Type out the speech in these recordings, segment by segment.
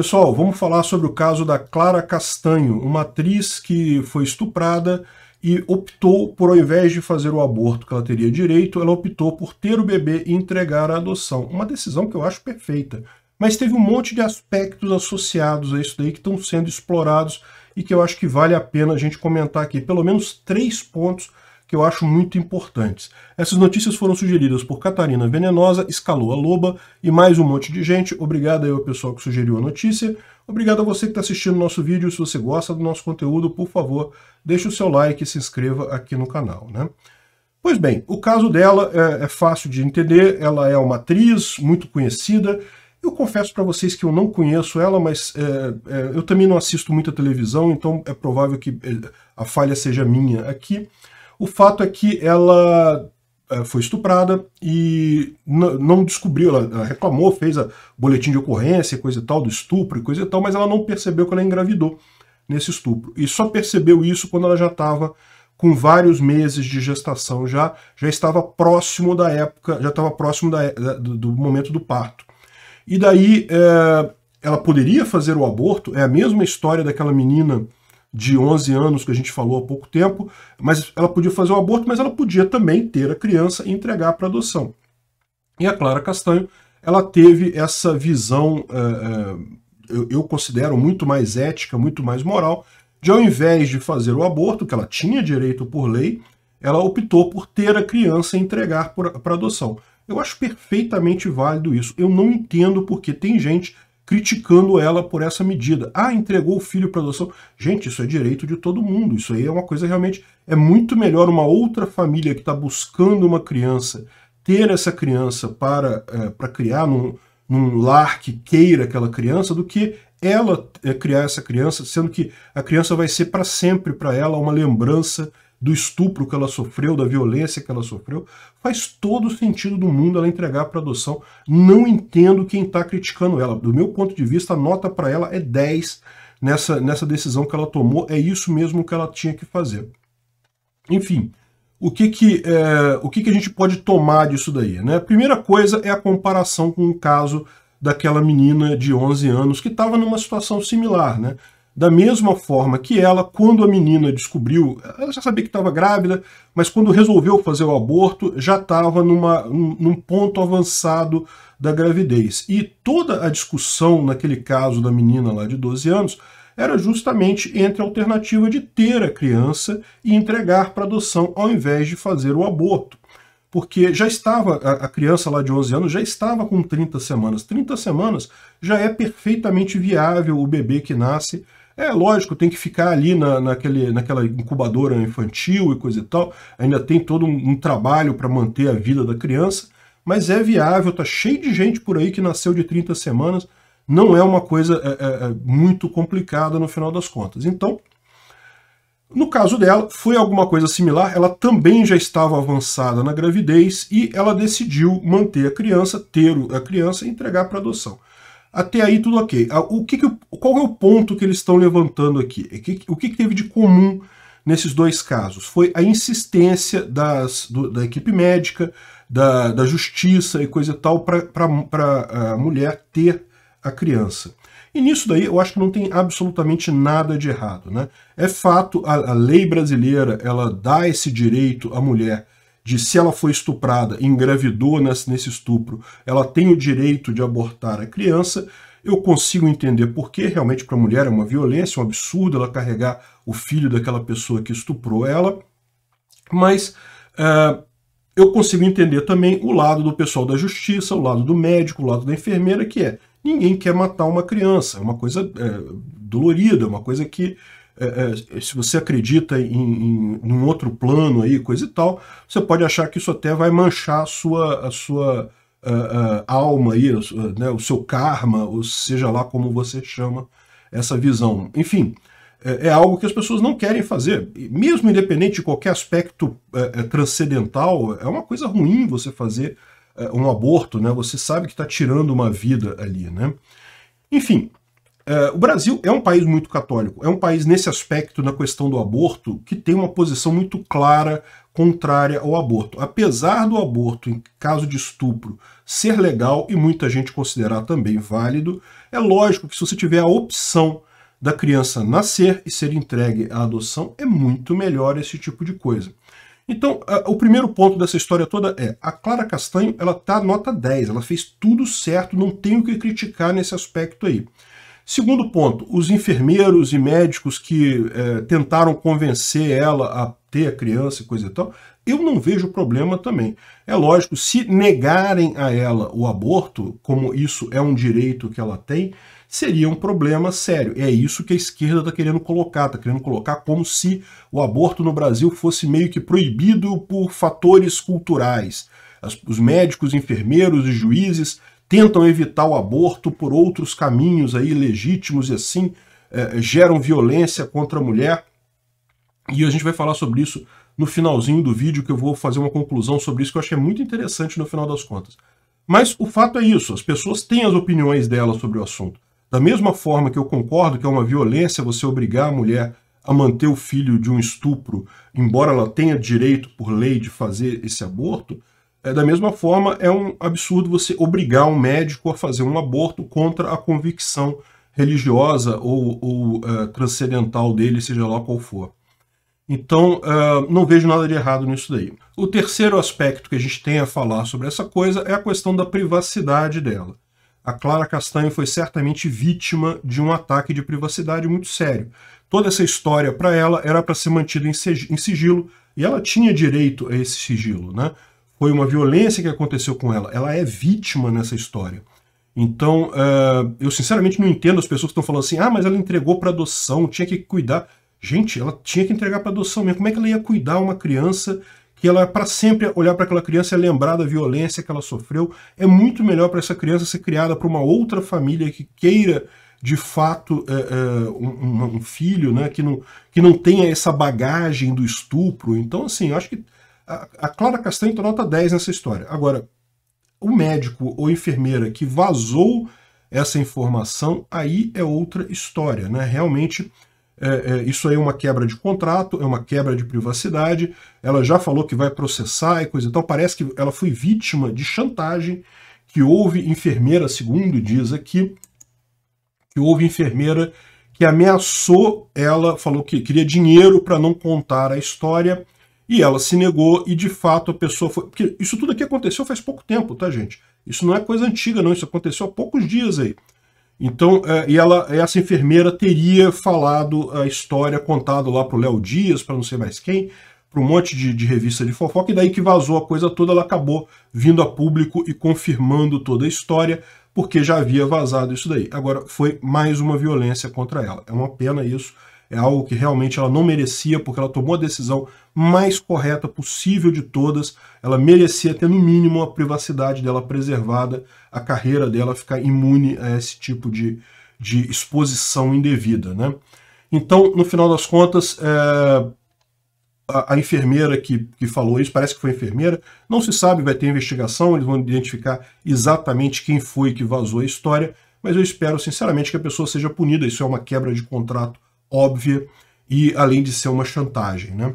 Pessoal, vamos falar sobre o caso da Clara Castanho, uma atriz que foi estuprada e optou, por ao invés de fazer o aborto que ela teria direito, ela optou por ter o bebê e entregar a adoção. Uma decisão que eu acho perfeita. Mas teve um monte de aspectos associados a isso daí que estão sendo explorados e que eu acho que vale a pena a gente comentar aqui. Pelo menos três pontos que eu acho muito importantes. Essas notícias foram sugeridas por Catarina Venenosa, Escalou a Loba e mais um monte de gente. Obrigado aí ao pessoal que sugeriu a notícia. Obrigado a você que está assistindo nosso vídeo. Se você gosta do nosso conteúdo, por favor, deixe o seu like e se inscreva aqui no canal. Né? Pois bem, o caso dela é, é fácil de entender. Ela é uma atriz muito conhecida. Eu confesso para vocês que eu não conheço ela, mas é, é, eu também não assisto muita televisão, então é provável que é, a falha seja minha aqui. O fato é que ela é, foi estuprada e não descobriu, ela reclamou, fez a boletim de ocorrência, coisa e tal, do estupro e coisa e tal, mas ela não percebeu que ela engravidou nesse estupro. E só percebeu isso quando ela já estava com vários meses de gestação, já, já estava próximo da época, já estava próximo é, da, do, do, momento do parto. E daí é, ela poderia fazer o aborto, é a mesma história daquela menina de 11 anos que a gente falou há pouco tempo, mas ela podia fazer o um aborto, mas ela podia também ter a criança e entregar para adoção. E a Clara Castanho, ela teve essa visão, eh, eh, eu considero muito mais ética, muito mais moral, de ao invés de fazer o aborto, que ela tinha direito por lei, ela optou por ter a criança e entregar para adoção. Eu acho perfeitamente válido isso. Eu não entendo porque tem gente criticando ela por essa medida. Ah, entregou o filho para adoção. Gente, isso é direito de todo mundo. Isso aí é uma coisa realmente é muito melhor uma outra família que está buscando uma criança ter essa criança para, é, eh, para criar num, num lar que queira aquela criança do que ela é, criar essa criança, sendo que a criança vai ser para sempre para ela uma lembrança do estupro que ela sofreu, da violência que ela sofreu, faz todo o sentido do mundo ela entregar para adoção. Não entendo quem está criticando ela. Do meu ponto de vista, a nota para ela é 10 nessa, nessa decisão que ela tomou. É isso mesmo que ela tinha que fazer. Enfim, o que, que, é, o que, que a gente pode tomar disso daí? Né? A primeira coisa é a comparação com o caso daquela menina de 11 anos que estava numa situação similar, né? Da mesma forma que ela, quando a menina descobriu, ela já sabia que estava grávida, mas quando resolveu fazer o aborto, já estava num, num ponto avançado da gravidez. E toda a discussão naquele caso da menina lá de 12 anos era justamente entre a alternativa de ter a criança e entregar para adoção ao invés de fazer o aborto porque já estava, a, criança lá de 11 anos já estava com 30 semanas. 30 semanas já é perfeitamente viável o bebê que nasce. É lógico, tem que ficar ali na, naquele, naquela incubadora infantil e coisa e tal. Ainda tem todo um, um trabalho para manter a vida da criança, mas é viável. está cheio de gente por aí que nasceu de 30 semanas. Não é uma coisa é, é, é, muito complicada no final das contas. Então, no caso dela, foi alguma coisa similar, ela também já estava avançada na gravidez e ela decidiu manter a criança, ter a criança e entregar para adoção. Até aí tudo ok. O que, que qual é o ponto que eles estão levantando aqui? É o que, que teve de comum nesses dois casos? Foi a insistência das, do, da equipe médica, da, da justiça e coisa e tal para a mulher ter a criança. E nisso daí eu acho que não tem absolutamente nada de errado. Né? É fato, a, a lei brasileira ela dá esse direito à mulher de se ela foi estuprada, engravidou nesse, nesse estupro, ela tem o direito de abortar a criança, eu consigo entender porque realmente para a mulher é uma violência, é um absurdo ela carregar o filho daquela pessoa que estuprou ela, mas uh, eu consigo entender também o lado do pessoal da justiça, o lado do médico, o lado da enfermeira, que é Ninguém quer matar uma criança, é uma coisa é, dolorida, é uma coisa que é, é, se você acredita em, em, em, um outro plano aí, coisa e tal, você pode achar que isso até vai manchar a sua, a sua a, é, a é, alma aí, a, né, o seu karma, ou seja lá como você chama essa visão. Enfim, é, é, algo que as pessoas não querem fazer. Mesmo independente de qualquer aspecto transcendental, é uma coisa ruim você fazer é, um aborto, né? Você sabe que está tirando uma vida ali, né? Enfim, uh, o Brasil é um país muito católico, é um país nesse aspecto na questão do aborto que tem uma posição muito clara contrária ao aborto. Apesar do aborto em caso de estupro ser legal e muita gente considerar também válido, é lógico que se você tiver a opção da criança nascer e ser entregue à adoção, é muito melhor esse tipo de coisa. Então, o primeiro ponto dessa história toda é, a Clara Castanho, ela tá nota 10, ela fez tudo certo, não tem o que criticar nesse aspecto aí. Segundo ponto, os enfermeiros e médicos que é, tentaram convencer ela a ter a criança e coisa e tal, eu não vejo problema também. É lógico, se negarem a ela o aborto, como isso é um direito que ela tem, seria um problema sério. É isso que a esquerda está querendo colocar, está querendo colocar como se o aborto no Brasil fosse meio que proibido por fatores culturais. As, os médicos, enfermeiros e juízes tentam evitar o aborto por outros caminhos aí legítimos e assim é, geram violência contra a mulher. E a gente vai falar sobre isso no finalzinho do vídeo, que eu vou fazer uma conclusão sobre isso que eu achei muito interessante no final das contas. Mas o fato é isso, as pessoas têm as opiniões delas sobre o assunto. Da mesma forma que eu concordo que é uma violência você obrigar a mulher a manter o filho de um estupro, embora ela tenha direito por lei de fazer esse aborto, é, da mesma forma é um absurdo você obrigar um médico a fazer um aborto contra a convicção religiosa ou, ou é, transcendental dele, seja lá qual for. Então, uh, não vejo nada de errado nisso daí. O terceiro aspecto que a gente tem a falar sobre essa coisa é a questão da privacidade dela a Clara Castanho foi certamente vítima de um ataque de privacidade muito sério. Toda essa história para ela era para ser mantida em sigilo e ela tinha direito a esse sigilo, né? Foi uma violência que aconteceu com ela. Ela é vítima nessa história. Então, uh, eu sinceramente não entendo as pessoas que estão falando assim: ah, mas ela entregou para adoção, tinha que cuidar. Gente, ela tinha que entregar para adoção mesmo. Como é que ela ia cuidar uma criança que ela é para sempre olhar para aquela criança e lembrar da violência que ela sofreu. É muito melhor para essa criança ser criada por uma outra família que queira de fato é, é, um, um, filho, né, que não, que não tenha essa bagagem do estupro. Então, assim, eu acho que a, a Clara Castanho está nota 10 nessa história. Agora, o médico ou enfermeira que vazou essa informação, aí é outra história, né? Realmente é, é, isso aí é uma quebra de contrato, é uma quebra de privacidade, ela já falou que vai processar e coisa e tal, parece que ela foi vítima de chantagem, que houve enfermeira, segundo diz aqui, que houve enfermeira que ameaçou ela, falou que queria dinheiro para não contar a história, e ela se negou, e de fato a pessoa foi... Porque isso tudo aqui aconteceu faz pouco tempo, tá, gente? Isso não é coisa antiga, não, isso aconteceu há poucos dias aí. Então, é, e ela, essa enfermeira teria falado a história, contado lá pro Léo Dias, para não sei mais quem, para um monte de, de, revista de fofoca, e daí que vazou a coisa toda, ela acabou vindo a público e confirmando toda a história, porque já havia vazado isso daí. Agora, foi mais uma violência contra ela. É uma pena isso, é algo que realmente ela não merecia, porque ela tomou a decisão mais correta possível de todas. Ela merecia ter, no mínimo, a privacidade dela preservada, a carreira dela ficar imune a esse tipo de, de exposição indevida. Né? Então, no final das contas, é, a, a, enfermeira que, que falou isso, parece que foi enfermeira, não se sabe, vai ter investigação, eles vão identificar exatamente quem foi que vazou a história, mas eu espero sinceramente que a pessoa seja punida, isso é uma quebra de contrato óbvia e além de ser uma chantagem, né?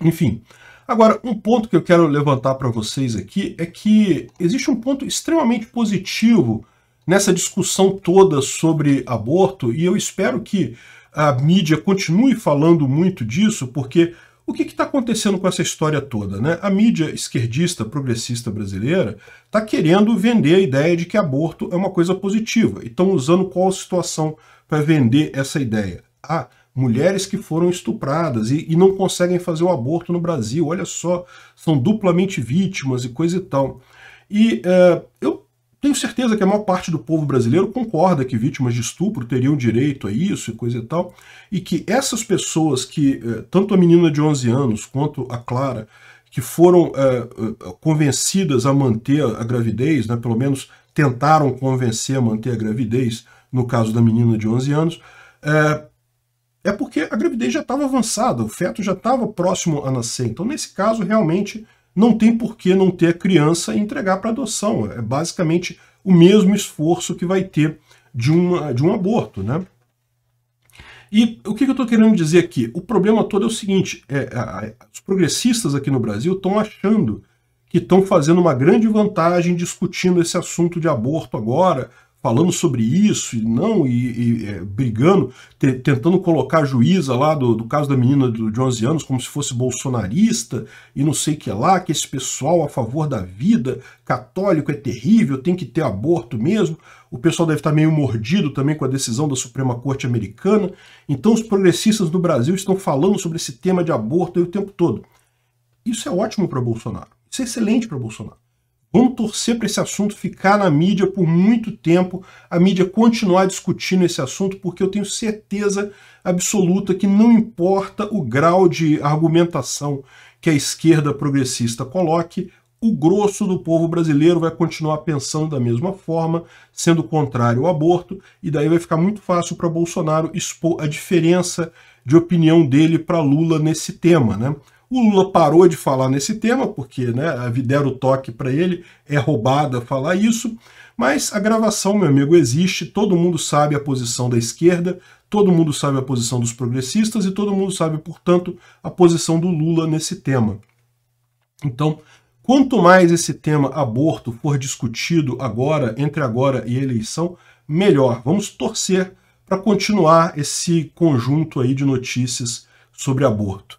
Enfim, agora um ponto que eu quero levantar para vocês aqui é que existe um ponto extremamente positivo nessa discussão toda sobre aborto e eu espero que a mídia continue falando muito disso, porque o que está acontecendo com essa história toda? Né? A mídia esquerdista, progressista brasileira está querendo vender a ideia de que aborto é uma coisa positiva e estão usando qual situação para vender essa ideia. Ah, mulheres que foram estupradas e, e, não conseguem fazer o aborto no Brasil, olha só, são duplamente vítimas e coisa e tal. E é, eu tenho certeza que a maior parte do povo brasileiro concorda que vítimas de estupro teriam direito a isso e coisa e tal, e que essas pessoas que, é, tanto a menina de 11 anos quanto a Clara, que foram é, é, convencidas a manter a gravidez, né, pelo menos tentaram convencer a manter a gravidez, no caso da menina de 11 anos, é, é porque a gravidez já estava avançada, o feto já estava próximo a nascer. Então, nesse caso, realmente não tem por que não ter a criança e entregar para adoção. É basicamente o mesmo esforço que vai ter de, uma, de um aborto, né? E o que, eu estou querendo dizer aqui? O problema todo é o seguinte: é, os progressistas aqui no Brasil estão achando que estão fazendo uma grande vantagem discutindo esse assunto de aborto agora, falando sobre isso e não, e, e é, brigando, te, tentando colocar a juíza lá do, do caso da menina do, de 11 anos como se fosse bolsonarista e não sei que lá, que esse pessoal a favor da vida, católico é terrível, tem que ter aborto mesmo. O pessoal deve estar meio mordido também com a decisão da Suprema Corte Americana. Então os progressistas do Brasil estão falando sobre esse tema de aborto o tempo todo. Isso é ótimo para Bolsonaro, isso é excelente para Bolsonaro. Vamos torcer para esse assunto ficar na mídia por muito tempo, a mídia continuar discutindo esse assunto, porque eu tenho certeza absoluta que não importa o grau de argumentação que a esquerda progressista coloque, o grosso do povo brasileiro vai continuar pensando da mesma forma, sendo contrário ao aborto, e daí vai ficar muito fácil para Bolsonaro expor a diferença de opinião dele para Lula nesse tema, né? O Lula parou de falar nesse tema, porque né, deram o toque para ele, é roubada falar isso. Mas a gravação, meu amigo, existe, todo mundo sabe a posição da esquerda, todo mundo sabe a posição dos progressistas e todo mundo sabe, portanto, a posição do Lula nesse tema. Então, quanto mais esse tema aborto for discutido agora, entre agora e a eleição, melhor. Vamos torcer para continuar esse conjunto aí de notícias sobre aborto.